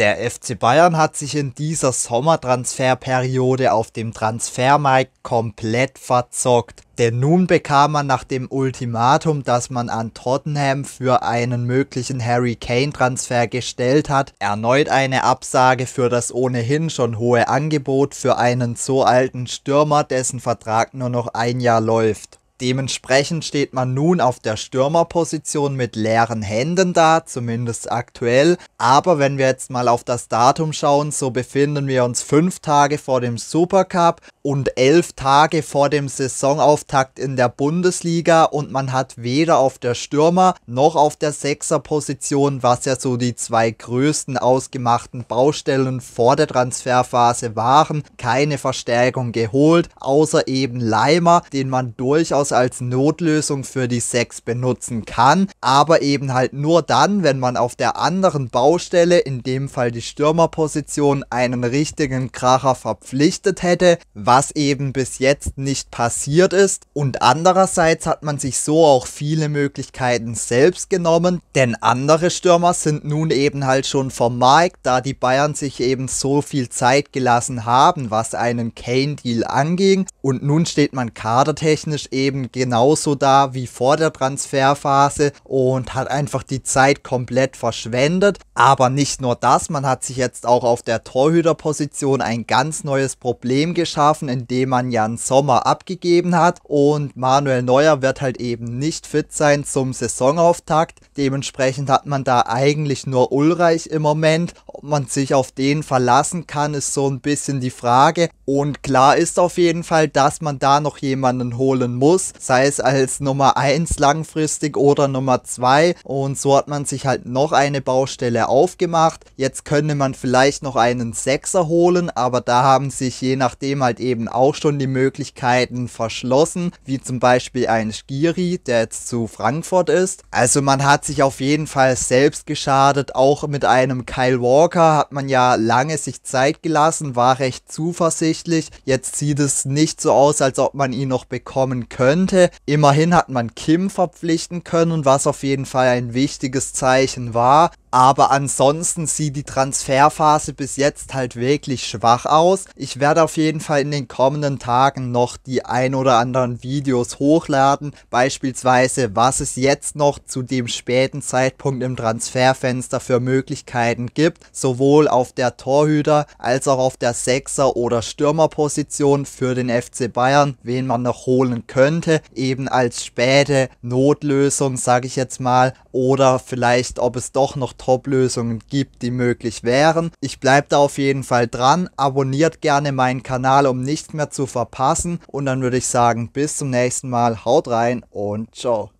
Der FC Bayern hat sich in dieser Sommertransferperiode auf dem Transfermarkt komplett verzockt. Denn nun bekam man nach dem Ultimatum, das man an Tottenham für einen möglichen Harry Kane-Transfer gestellt hat, erneut eine Absage für das ohnehin schon hohe Angebot für einen so alten Stürmer, dessen Vertrag nur noch ein Jahr läuft. Dementsprechend steht man nun auf der Stürmerposition mit leeren Händen da, zumindest aktuell. Aber wenn wir jetzt mal auf das Datum schauen, so befinden wir uns fünf Tage vor dem Supercup und elf Tage vor dem Saisonauftakt in der Bundesliga und man hat weder auf der Stürmer noch auf der Sechserposition, was ja so die zwei größten ausgemachten Baustellen vor der Transferphase waren, keine Verstärkung geholt, außer eben Leimer, den man durchaus durchaus als Notlösung für die 6 benutzen kann, aber eben halt nur dann, wenn man auf der anderen Baustelle, in dem Fall die Stürmerposition, einen richtigen Kracher verpflichtet hätte, was eben bis jetzt nicht passiert ist und andererseits hat man sich so auch viele Möglichkeiten selbst genommen, denn andere Stürmer sind nun eben halt schon vom Markt, da die Bayern sich eben so viel Zeit gelassen haben, was einen Kane-Deal anging und nun steht man kadertechnisch eben eben genauso da wie vor der Transferphase und hat einfach die Zeit komplett verschwendet. Aber nicht nur das, man hat sich jetzt auch auf der Torhüterposition ein ganz neues Problem geschaffen, indem man Jan Sommer abgegeben hat und Manuel Neuer wird halt eben nicht fit sein zum Saisonauftakt. Dementsprechend hat man da eigentlich nur Ulreich im Moment. Ob man sich auf den verlassen kann, ist so ein bisschen die Frage. Und klar ist auf jeden Fall, dass man da noch jemanden holen muss, sei es als Nummer 1 langfristig oder Nummer 2. Und so hat man sich halt noch eine Baustelle aufgemacht. Jetzt könnte man vielleicht noch einen Sechser holen, aber da haben sich je nachdem halt eben auch schon die Möglichkeiten verschlossen, wie zum Beispiel ein Skiri, der jetzt zu Frankfurt ist. Also man hat sich auf jeden Fall selbst geschadet, auch mit einem Kyle Walker hat man ja lange sich Zeit gelassen, war recht zuversichtlich offensichtlich. Jetzt sieht es nicht so aus, als ob man ihn noch bekommen könnte. Immerhin hat man Kim verpflichten können, was auf jeden Fall ein wichtiges Zeichen war. Aber ansonsten sieht die Transferphase bis jetzt halt wirklich schwach aus. Ich werde auf jeden Fall in den kommenden Tagen noch die ein oder anderen Videos hochladen. Beispielsweise, was es jetzt noch zu dem späten Zeitpunkt im Transferfenster für Möglichkeiten gibt. Sowohl auf der Torhüter als auch auf der Sechser- oder Stürmerposition für den FC Bayern, wen man noch holen könnte. Eben als späte Notlösung, sage ich jetzt mal. Oder vielleicht, ob es doch noch Top-Lösungen gibt, die möglich wären. Ich bleibe da auf jeden Fall dran. Abonniert gerne meinen Kanal, um nichts mehr zu verpassen. Und dann würde ich sagen, bis zum nächsten Mal. Haut rein und ciao.